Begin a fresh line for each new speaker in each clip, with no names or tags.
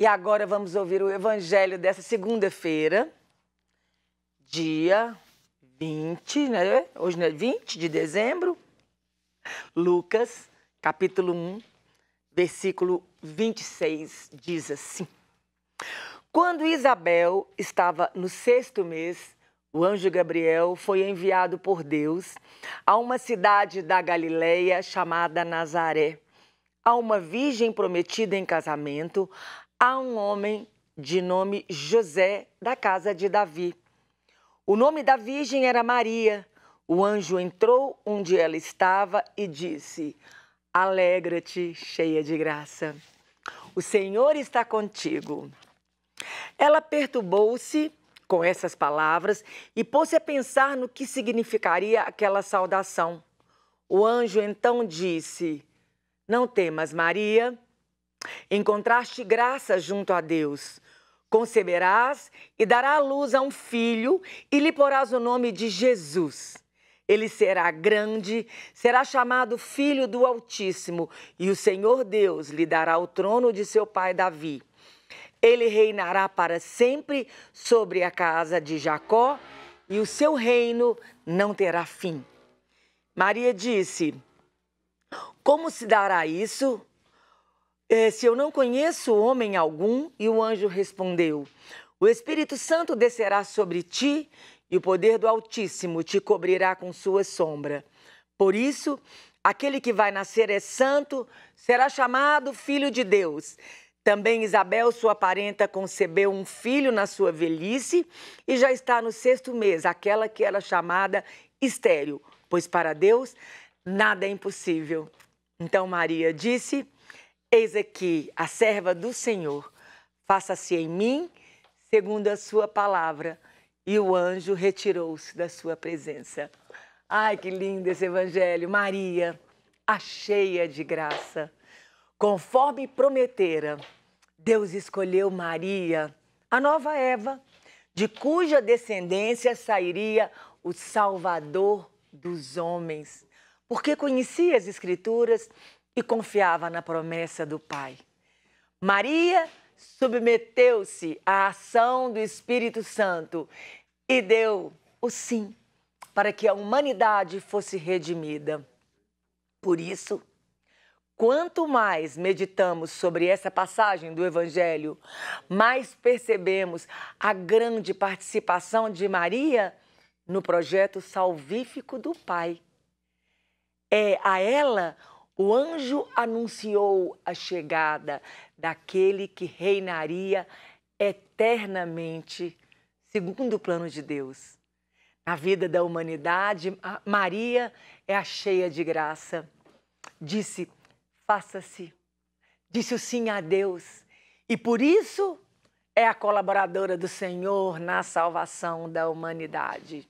E agora vamos ouvir o evangelho dessa segunda-feira, dia 20, né? Hoje não é 20 de dezembro. Lucas, capítulo 1, versículo 26, diz assim: Quando Isabel estava no sexto mês, o anjo Gabriel foi enviado por Deus a uma cidade da Galileia chamada Nazaré, a uma virgem prometida em casamento a um homem de nome José da casa de Davi. O nome da virgem era Maria. O anjo entrou onde ela estava e disse: Alegra-te, cheia de graça. O Senhor está contigo. Ela perturbou-se com essas palavras e pôs-se a pensar no que significaria aquela saudação. O anjo então disse: Não temas, Maria, Encontraste graça junto a Deus. Conceberás e dará à luz a um filho e lhe porás o nome de Jesus. Ele será grande, será chamado Filho do Altíssimo, e o Senhor Deus lhe dará o trono de seu pai Davi. Ele reinará para sempre sobre a casa de Jacó, e o seu reino não terá fim. Maria disse: Como se dará isso? É, se eu não conheço homem algum, e o anjo respondeu: O Espírito Santo descerá sobre ti, e o poder do Altíssimo te cobrirá com sua sombra. Por isso, aquele que vai nascer é santo, será chamado filho de Deus. Também Isabel, sua parenta, concebeu um filho na sua velhice e já está no sexto mês, aquela que era chamada estéril, pois para Deus nada é impossível. Então Maria disse: Eis aqui a serva do Senhor, faça-se em mim segundo a sua palavra. E o anjo retirou-se da sua presença. Ai, que lindo esse evangelho! Maria, a cheia de graça. Conforme prometera, Deus escolheu Maria, a nova Eva, de cuja descendência sairia o Salvador dos homens. Porque conhecia as Escrituras e confiava na promessa do Pai. Maria submeteu-se à ação do Espírito Santo e deu o sim para que a humanidade fosse redimida. Por isso, quanto mais meditamos sobre essa passagem do Evangelho, mais percebemos a grande participação de Maria no projeto salvífico do Pai. É a ela o anjo anunciou a chegada daquele que reinaria eternamente, segundo o plano de Deus. Na vida da humanidade, Maria é a cheia de graça. Disse: faça-se. Disse o sim a Deus. E por isso é a colaboradora do Senhor na salvação da humanidade.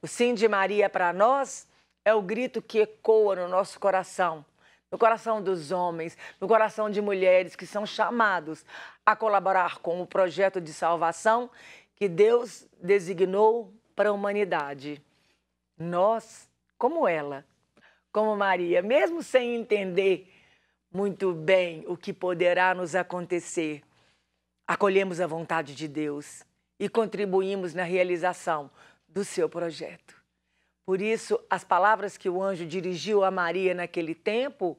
O sim de Maria para nós é o grito que ecoa no nosso coração, no coração dos homens, no coração de mulheres que são chamados a colaborar com o projeto de salvação que Deus designou para a humanidade. Nós, como ela, como Maria, mesmo sem entender muito bem o que poderá nos acontecer, acolhemos a vontade de Deus e contribuímos na realização do seu projeto. Por isso, as palavras que o anjo dirigiu a Maria naquele tempo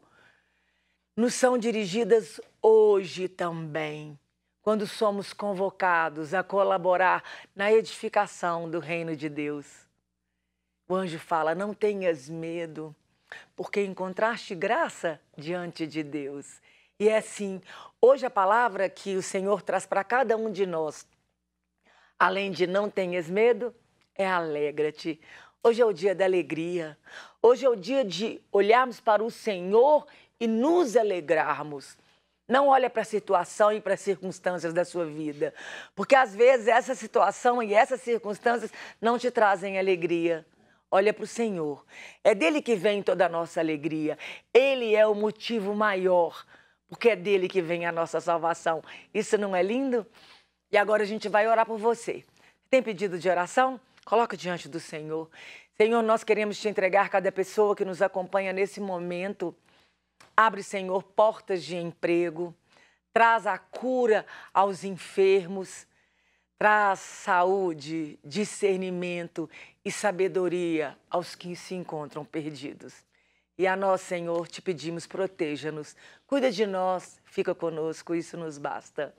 nos são dirigidas hoje também, quando somos convocados a colaborar na edificação do reino de Deus. O anjo fala: Não tenhas medo, porque encontraste graça diante de Deus. E é assim, hoje a palavra que o Senhor traz para cada um de nós, além de não tenhas medo, é alegra-te, Hoje é o dia da alegria. Hoje é o dia de olharmos para o Senhor e nos alegrarmos. Não olha para a situação e para as circunstâncias da sua vida, porque às vezes essa situação e essas circunstâncias não te trazem alegria. Olha para o Senhor. É dele que vem toda a nossa alegria. Ele é o motivo maior, porque é dele que vem a nossa salvação. Isso não é lindo? E agora a gente vai orar por você. Tem pedido de oração? Coloca diante do Senhor. Senhor, nós queremos te entregar cada pessoa que nos acompanha nesse momento. Abre, Senhor, portas de emprego. Traz a cura aos enfermos. Traz saúde, discernimento e sabedoria aos que se encontram perdidos. E a nós, Senhor, te pedimos, proteja-nos, cuida de nós, fica conosco, isso nos basta.